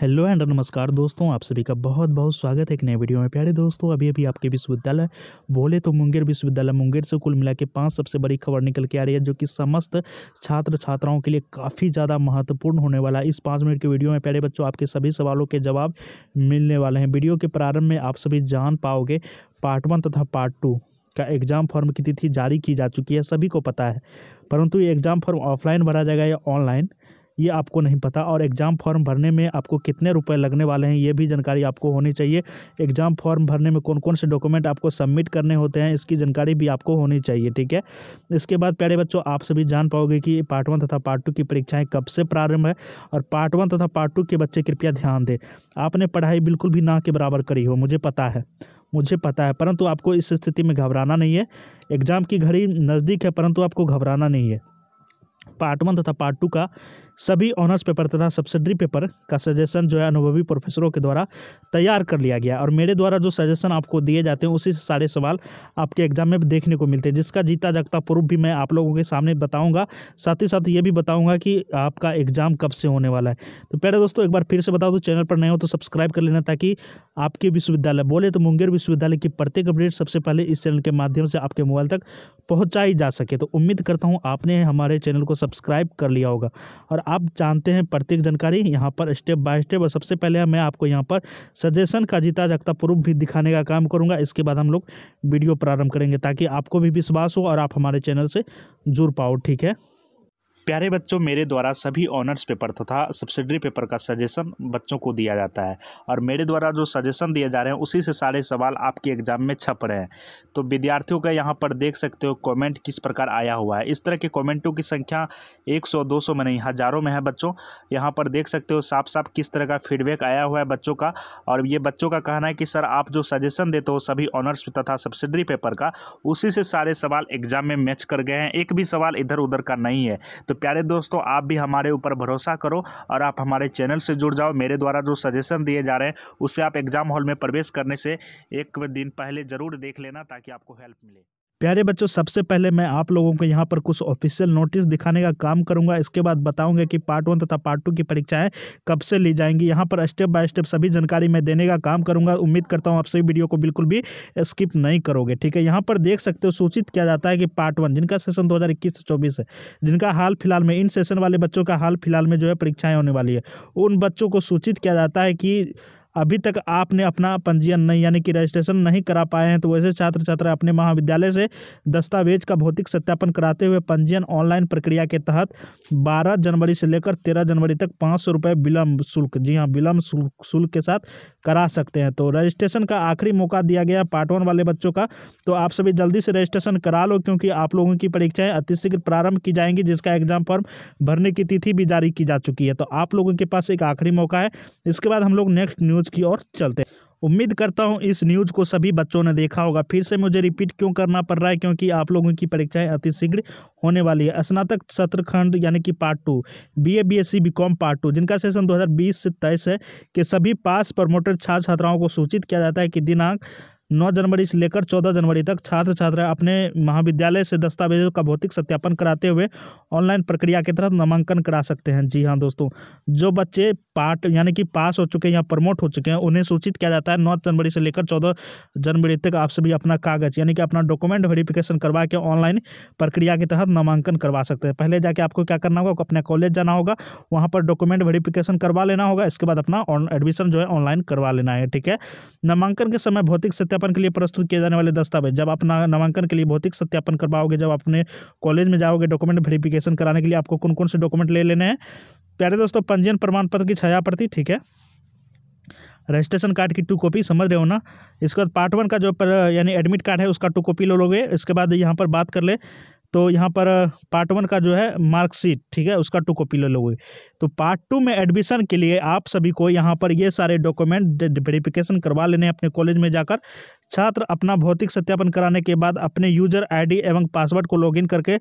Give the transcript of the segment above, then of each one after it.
hello and नमस्कार दोस्तों आप सभी का बहुत बहुत स्वागत है एक नए वीडियो में प्यारे दोस्तों अभी अभी आपके विश्वविद्यालय बोले तो मुंगेर विश्वविद्यालय मुंगेर से कुल मिला के पाँच सबसे बड़ी खबर निकल के आ रही है जो कि समस्त छात्र छात्राओं के लिए काफ़ी ज़्यादा महत्वपूर्ण होने वाला है इस पाँच मिनट के वीडियो में प्यारे बच्चों आपके सभी सवालों के जवाब मिलने वाले हैं वीडियो के प्रारंभ में आप सभी जान पाओगे पार्ट वन तथा पार्ट टू का एग्ज़ाम फॉर्म की तिथि जारी की जा चुकी है सभी को पता है परंतु ये एग्ज़ाम फॉर्म ऑफलाइन भरा जाएगा या ऑनलाइन ये आपको नहीं पता और एग्ज़ाम फॉर्म भरने में आपको कितने रुपए लगने वाले हैं ये भी जानकारी आपको होनी चाहिए एग्ज़ाम फॉर्म भरने में कौन कौन से डॉक्यूमेंट आपको सबमिट करने होते हैं इसकी जानकारी भी आपको होनी चाहिए ठीक है इसके बाद प्यारे बच्चों आप सभी जान पाओगे कि पार्ट वन तथा पार्ट टू की परीक्षाएँ कब से प्रारंभ है और पार्ट वन तथा पार्ट टू के बच्चे कृपया ध्यान दें आपने पढ़ाई बिल्कुल भी ना के बराबर करी हो मुझे पता है मुझे पता है परंतु आपको इस स्थिति में घबराना नहीं है एग्ज़ाम की घड़ी नज़दीक है परंतु आपको घबराना नहीं है पार्ट वन तथा पार्ट टू का सभी ऑनर्स पेपर तथा सब्सिडरी पेपर का सजेशन जो है अनुभवी प्रोफेसरों के द्वारा तैयार कर लिया गया और मेरे द्वारा जो सजेशन आपको दिए जाते हैं उसी से सारे सवाल आपके एग्जाम में देखने को मिलते हैं जिसका जीता जागता प्रूफ भी मैं आप लोगों के सामने बताऊंगा साथ ही साथ ये भी बताऊँगा कि आपका एग्जाम कब से होने वाला है तो पहले दोस्तों एक बार फिर से बता दो तो चैनल पर नए हो तो सब्सक्राइब कर लेना ताकि आपके विश्वविद्यालय बोले तो मुंगेर विश्वविद्यालय की प्रत्येक अपडेट सबसे पहले इस चैनल के माध्यम से आपके मोबाइल तक पहुँचाई जा सके तो उम्मीद करता हूँ आपने हमारे चैनल को सब सब्सक्राइब कर लिया होगा और आप जानते हैं प्रत्येक जानकारी यहाँ पर स्टेप बाय स्टेप और सबसे पहले मैं आपको यहाँ पर सजेशन का जीता जागता प्रूफ भी दिखाने का काम करूँगा इसके बाद हम लोग वीडियो प्रारंभ करेंगे ताकि आपको भी विश्वास हो और आप हमारे चैनल से जुड़ पाओ ठीक है प्यारे बच्चों मेरे द्वारा सभी ऑनर्स पेपर तथा सब्सिडरी पेपर का सजेशन बच्चों को दिया जाता है और मेरे द्वारा जो सजेशन दिए जा रहे हैं उसी से सारे सवाल आपके एग्जाम में छप रहे हैं तो विद्यार्थियों का यहाँ पर देख सकते हो कमेंट किस प्रकार आया हुआ है इस तरह के कमेंटों की संख्या 100 200 में नहीं हज़ारों में है बच्चों यहाँ पर देख सकते हो साफ साफ किस तरह का फीडबैक आया हुआ है बच्चों का और ये बच्चों का कहना है कि सर आप जो सजेशन देते हो सभी ऑनर्स तथा सब्सिडरी पेपर का उसी से सारे सवाल एग्जाम में मैच कर गए हैं एक भी सवाल इधर उधर का नहीं है तो प्यारे दोस्तों आप भी हमारे ऊपर भरोसा करो और आप हमारे चैनल से जुड़ जाओ मेरे द्वारा जो सजेशन दिए जा रहे हैं उससे आप एग्ज़ाम हॉल में प्रवेश करने से एक दिन पहले ज़रूर देख लेना ताकि आपको हेल्प मिले प्यारे बच्चों सबसे पहले मैं आप लोगों को यहाँ पर कुछ ऑफिशियल नोटिस दिखाने का काम करूँगा इसके बाद बताऊँगा कि पार्ट वन तथा पार्ट टू की परीक्षाएं कब से ली जाएंगी यहाँ पर स्टेप बाय स्टेप सभी जानकारी मैं देने का काम करूँगा उम्मीद करता हूँ आप सभी वीडियो को बिल्कुल भी स्किप नहीं करोगे ठीक है यहाँ पर देख सकते हो सूचित किया जाता है कि पार्ट वन जिनका सेशन दो से चौबीस है जिनका हाल फिलहाल में इन सेशन वाले बच्चों का हाल फिलहाल में जो है परीक्षाएँ होने वाली है उन बच्चों को सूचित किया जाता है कि अभी तक आपने अपना पंजीयन नहीं यानी कि रजिस्ट्रेशन नहीं करा पाए हैं तो वैसे छात्र छात्रा अपने महाविद्यालय से दस्तावेज का भौतिक सत्यापन कराते हुए पंजीयन ऑनलाइन प्रक्रिया के तहत 12 जनवरी से लेकर 13 जनवरी तक पाँच सौ रुपये विलम्ब शुल्क जी हाँ विलम्ब शुल्क शुल्क के साथ करा सकते हैं तो रजिस्ट्रेशन का आखिरी मौका दिया गया पार्ट वन वाले बच्चों का तो आप सभी जल्दी से रजिस्ट्रेशन करा लो क्योंकि आप लोगों की परीक्षाएँ अतिशीघ्र प्रारंभ की जाएंगी जिसका एग्जाम फॉर्म भरने की तिथि भी जारी की जा चुकी है तो आप लोगों के पास एक आखिरी मौका है इसके बाद हम लोग नेक्स्ट न्यूज़ न्यूज़ की ओर चलते हैं उम्मीद करता हूं इस न्यूज़ को सभी बच्चों ने देखा होगा फिर से मुझे रिपीट क्यों करना पड़ रहा है क्योंकि आप लोगों की परीक्षाएं अतिशीघ्र होने वाली है स्नातक सत्र खंड यानी कि part two BA BSc BCom part two जिनका सेशन 2020 से तेईस है कि सभी पास प्रमोटेड छात्र छात्राओं को सूचित किया जाता है कि दिनांक 9 जनवरी से लेकर 14 जनवरी तक छात्र छात्रा अपने महाविद्यालय से दस्तावेजों का भौतिक सत्यापन कराते हुए ऑनलाइन प्रक्रिया के तहत नामांकन करा सकते हैं जी हाँ दोस्तों जो बच्चे पार्ट यानी कि पास हो चुके हैं या प्रमोट हो चुके हैं उन्हें सूचित किया जाता है नौ जनवरी से लेकर चौदह जनवरी तक आप सभी अपना कागज यानी कि अपना डॉक्यूमेंट वेरिफिकेशन करवा के ऑनलाइन प्रक्रिया के तहत नामांकन करवा सकते हैं पहले जाके आपको क्या करना होगा अपने कॉलेज जाना होगा वहाँ पर डॉक्यूमेंट वेरिफिकेशन करवा लेना होगा इसके बाद अपना एडमिशन जो है ऑनलाइन करवा लेना है ठीक है नामांकन के समय भौतिक सत्यापन सत्यापन के लिए प्रस्तुत किए जाने वाले दस्तावेज जब आप नामांकन के लिए भौतिक सत्यापन करवाओगे जब अपने कॉलेज में जाओगे डॉक्यूमेंट वेरिफिकेशन कराने के लिए आपको कौन कौन से डॉक्यूमेंट ले लेने हैं प्यारे दोस्तों पंजीयन प्रमाण पत्र की छाया प्रति ठीक है रजिस्ट्रेशन कार्ड की टू कॉपी समझ रहे हो ना इसके बाद पार्ट वन का जो यानी एडमिट कार्ड है उसका टू कॉपी लो लोगे इसके बाद यहाँ पर बात कर ले तो यहाँ पर पार्ट वन का जो है मार्कशीट ठीक है उसका टू कॉपी ले लोगे तो पार्ट टू में एडमिशन के लिए आप सभी को यहाँ पर ये सारे डॉक्यूमेंट वेरिफिकेशन करवा लेने अपने कॉलेज में जाकर छात्र अपना भौतिक सत्यापन कराने के बाद अपने यूजर आईडी एवं पासवर्ड को लॉगिन करके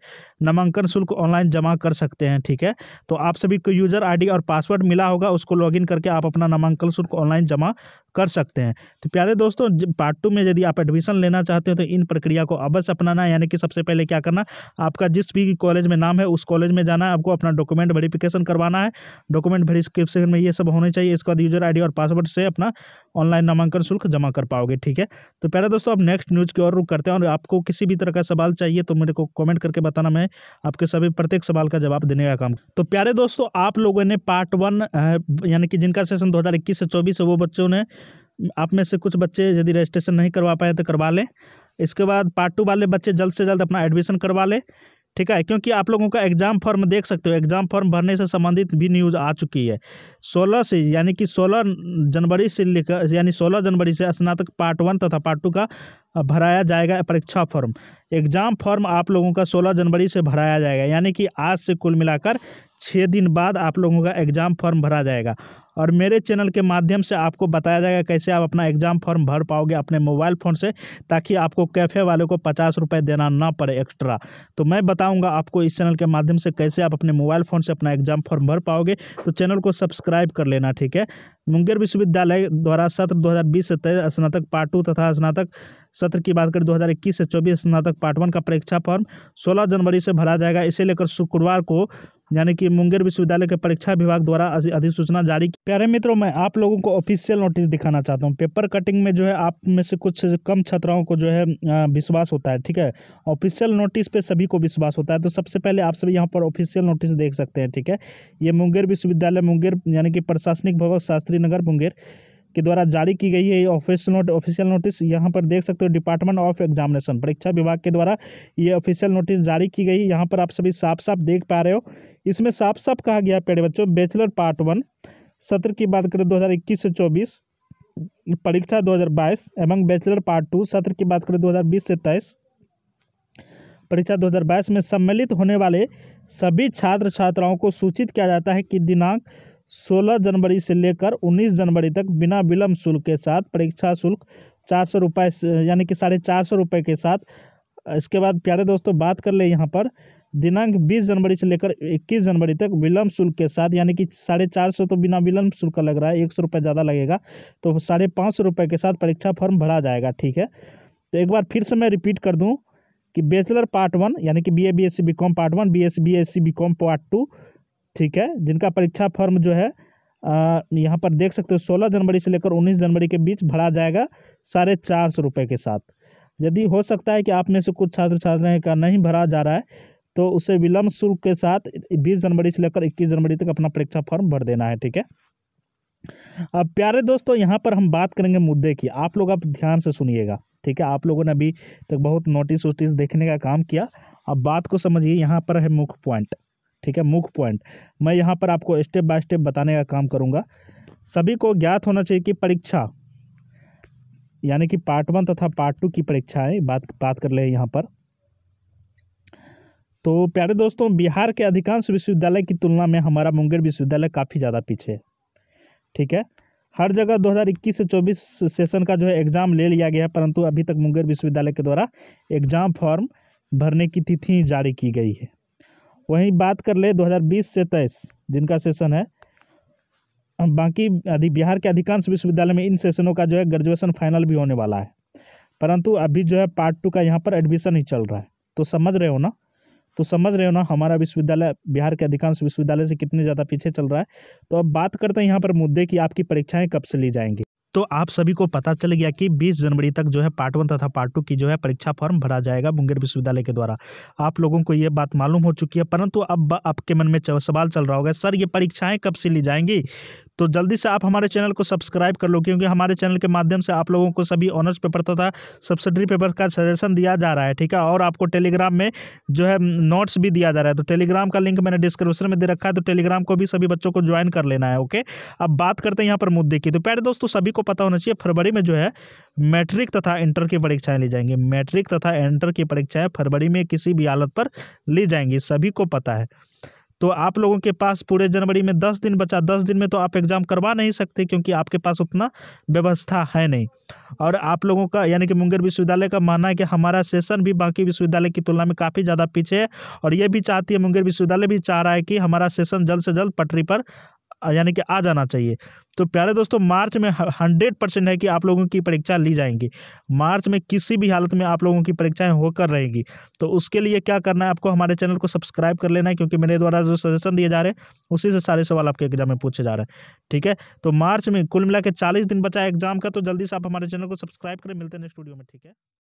नामांकन शुल्क ऑनलाइन जमा कर सकते हैं ठीक है तो आप सभी को यूजर आईडी और पासवर्ड मिला होगा उसको लॉगिन करके आप अपना नामांकन शुल्क ऑनलाइन जमा कर सकते हैं तो प्यारे दोस्तों पार्ट टू में यदि आप एडमिशन लेना चाहते हो तो इन प्रक्रिया को अवश्य अपनाना यानी कि सबसे पहले क्या करना आपका जिस भी कॉलेज में नाम है उस कॉलेज में जाना है आपको अपना डॉक्यूमेंट वेरिफिकेशन करवाना है डॉक्यूमेंट वेरिफिकेशन में ये सब होने चाहिए इसके बाद यूजर आई और पासवर्ड से अपना ऑनलाइन नामांकन शुल्क जमा कर पाओगे ठीक है तो प्यारे दोस्तों आप नेक्स्ट न्यूज़ की ओर रुक करते हैं और आपको किसी भी तरह का सवाल चाहिए तो मेरे को कमेंट करके बताना मैं आपके सभी प्रत्येक सवाल का जवाब देने का काम तो प्यारे दोस्तों आप लोगों ने पार्ट वन यानी कि जिनका सेशन 2021 से 24 है वो बच्चों ने आप में से कुछ बच्चे यदि रजिस्ट्रेशन नहीं करवा पाए तो करवा लें इसके बाद पार्ट टू वाले बच्चे जल्द से जल्द अपना एडमिशन करवा लें ठीक है क्योंकि आप लोगों का एग्ज़ाम फॉर्म देख सकते हो एग्ज़ाम फॉर्म भरने से संबंधित भी न्यूज़ आ चुकी है 16 से यानी कि 16 जनवरी से लेकर यानी 16 जनवरी से स्नातक पार्ट वन तथा पार्ट टू का भराया जाएगा परीक्षा फॉर्म एग्ज़ाम फॉर्म आप लोगों का 16 जनवरी से भराया जाएगा यानी कि आज से कुल मिलाकर छः दिन बाद आप लोगों का एग्ज़ाम फॉर्म भरा जाएगा और मेरे चैनल के माध्यम से आपको बताया जाएगा कैसे आप अपना एग्ज़ाम फॉर्म भर पाओगे अपने मोबाइल फ़ोन से ताकि आपको कैफ़े वाले को पचास रुपये देना ना पड़े एक्स्ट्रा तो मैं बताऊंगा आपको इस चैनल के माध्यम से कैसे आप अपने मोबाइल फ़ोन से अपना एग्ज़ाम फॉर्म भर पाओगे तो चैनल को सब्सक्राइब कर लेना ठीक है मुंगेर विश्वविद्यालय द्वारा सत्र दो से तेईस स्नातक पार्ट टू तथा स्नातक सत्र की बात करें 2021 से 24 स्नातक पार्ट वन का परीक्षा फॉर्म 16 जनवरी से भरा जाएगा इसे लेकर शुक्रवार को यानी कि मुंगेर विश्वविद्यालय के परीक्षा विभाग द्वारा अधिसूचना जारी की प्यारे मित्रों मैं आप लोगों को ऑफिशियल नोटिस दिखाना चाहता हूँ पेपर कटिंग में जो है आप में से कुछ कम छात्राओं को जो है विश्वास होता है ठीक है ऑफिशियल नोटिस पे सभी को विश्वास होता है तो सबसे पहले आप सभी यहाँ पर ऑफिशियल नोटिस देख सकते हैं ठीक है ये मुंगेर विश्वविद्यालय मुंगेर यानी कि प्रशासनिक भवन शास्त्री नगर मुंगेर के द्वारा जारी की गई है ये ऑफिस नोट ऑफिशियल नोटिस यहाँ पर देख सकते हो डिपार्टमेंट ऑफ एग्जामिनेशन परीक्षा विभाग के द्वारा ये ऑफिशियल नोटिस जारी की गई है यहाँ पर आप सभी साफ साफ देख पा रहे हो इसमें साफ साफ कहा गया पेड़ बच्चों बैचलर पार्ट वन सत्र की बात करें दो से चौबीस परीक्षा 2022 एवं बैचलर पार्ट टू सत्र की बात करें 2020 से तेईस परीक्षा 2022 में सम्मिलित होने वाले सभी छात्र छात्राओं को सूचित किया जाता है कि दिनांक सोलह जनवरी से लेकर उन्नीस जनवरी तक बिना विलम्ब शुल्क के साथ परीक्षा शुल्क चार सौ रुपये यानी कि साढ़े चार सौ रुपये के साथ इसके बाद प्यारे दोस्तों बात कर ले यहाँ पर दिनांक 20 जनवरी से लेकर 21 जनवरी तक विलम्ब शुल्क के साथ यानी कि साढ़े चार सौ तो बिना विलम्ब शुल्क का लग रहा है एक सौ रुपये ज़्यादा लगेगा तो साढ़े पाँच सौ रुपये के साथ परीक्षा फॉर्म भरा जाएगा ठीक है तो एक बार फिर से मैं रिपीट कर दूँ कि बैचलर पार्ट वन यानी कि B A B S C B com part one B S B S C B com part two ठीक है जिनका परीक्षा फॉर्म जो है यहाँ पर देख सकते हो सोलह जनवरी से लेकर उन्नीस जनवरी के बीच भरा जाएगा साढ़े चार सौ रुपये के साथ यदि हो सकता है कि आप में से कुछ छात्र छात्राएं का नहीं भरा जा रहा है तो उसे विलम्ब शुल्क के साथ बीस जनवरी से लेकर इक्कीस जनवरी तक अपना परीक्षा फॉर्म भर देना है ठीक है अब प्यारे दोस्तों यहाँ पर हम बात करेंगे मुद्दे की आप लोग अब ध्यान से सुनिएगा ठीक है आप लोगों ने अभी तक बहुत नोटिस वोटिस देखने का काम किया अब बात को समझिए यहाँ पर है मुख्य पॉइंट ठीक है मुख्य पॉइंट मैं यहाँ पर आपको स्टेप बाय स्टेप बताने का काम करूँगा सभी को ज्ञात होना चाहिए कि परीक्षा यानी कि पार्ट वन तथा पार्ट टू की परीक्षाएँ बात बात कर ले यहाँ पर तो प्यारे दोस्तों बिहार के अधिकांश विश्वविद्यालय की तुलना में हमारा मुंगेर विश्वविद्यालय काफ़ी ज़्यादा पीछे है ठीक है हर जगह 2021 से 24 सेशन का जो है एग्ज़ाम ले लिया गया है परंतु अभी तक मुंगेर विश्वविद्यालय के द्वारा एग्ज़ाम फॉर्म भरने की तिथि जारी की गई है वहीं बात कर ले 2020 से तेईस जिनका सेशन है बाकी बिहार के अधिकांश विश्वविद्यालय में इन सेशनों का जो है ग्रेजुएशन फाइनल भी होने वाला है परंतु अभी जो है पार्ट टू का यहाँ पर एडमिशन ही चल रहा है तो समझ रहे हो ना तो समझ रहे हो ना हमारा विश्वविद्यालय बिहार के अधिकांश विश्वविद्यालय से कितने ज़्यादा पीछे चल रहा है तो अब बात करते हैं यहाँ पर मुद्दे की आपकी परीक्षाएँ कब से ली जाएंगी तो आप सभी को पता चल गया कि 20 जनवरी तक जो है पार्ट वन तथा पार्ट टू की जो है परीक्षा फॉर्म भरा जाएगा मुंगेर विश्वविद्यालय के द्वारा आप लोगों को ये बात मालूम हो चुकी है परंतु अब आपके मन में सवाल चल रहा होगा सर ये परीक्षाएं कब से ली जाएंगी तो जल्दी से आप हमारे चैनल को सब्सक्राइब कर लो क्योंकि हमारे चैनल के माध्यम से आप लोगों को सभी ऑनर्स पेपर तथा सब्सिडी पेपर का सजेशन दिया जा रहा है ठीक है और आपको टेलीग्राम में जो है नोट्स भी दिया जा रहा है तो टेलीग्राम का लिंक मैंने डिस्क्रिप्शन में दे रखा है तो टेलीग्राम को भी सभी बच्चों को ज्वाइन कर लेना है ओके अब बात करते हैं यहाँ पर मुद्दे की तो प्यारे दोस्तों सभी को पता होना चाहिए फरवरी में जो है मैट्रिक तथा इंटर की परीक्षाएं ली जाएंगी मैट्रिक तथा इंटर की परीक्षाएं फरवरी में किसी भी हालत पर ली जाएंगी सभी को पता है तो आप लोगों के पास पूरे जनवरी में दस दिन बचा दस दिन में तो आप एग्ज़ाम करवा नहीं सकते क्योंकि आपके पास उतना व्यवस्था है नहीं और आप लोगों का यानी कि मुंगेर विश्वविद्यालय का मानना है कि हमारा सेशन भी बाकी विश्वविद्यालय की तुलना में काफ़ी ज़्यादा पीछे है और ये भी चाहती है मुंगेर विश्वविद्यालय भी चाह रहा है कि हमारा सेशन जल्द से जल्द पटरी पर यानी कि आ जाना चाहिए तो प्यारे दोस्तों मार्च में हंड्रेड परसेंट है कि आप लोगों की परीक्षा ली जाएंगी मार्च में किसी भी हालत में आप लोगों की परीक्षाएं होकर रहेगी तो उसके लिए क्या करना है आपको हमारे चैनल को सब्सक्राइब कर लेना है क्योंकि मेरे द्वारा जो सजेशन दिए जा रहे हैं उसी से सारे सवाल आपके एग्जाम में पूछे जा रहे हैं ठीक है तो मार्च में कुल मिला के चालीस दिन बचा है एग्जाम का तो जल्दी से आप हमारे चैनल को सब्सक्राइब करें मिलते हैं नेक्स्ट वीडियो में ठीक है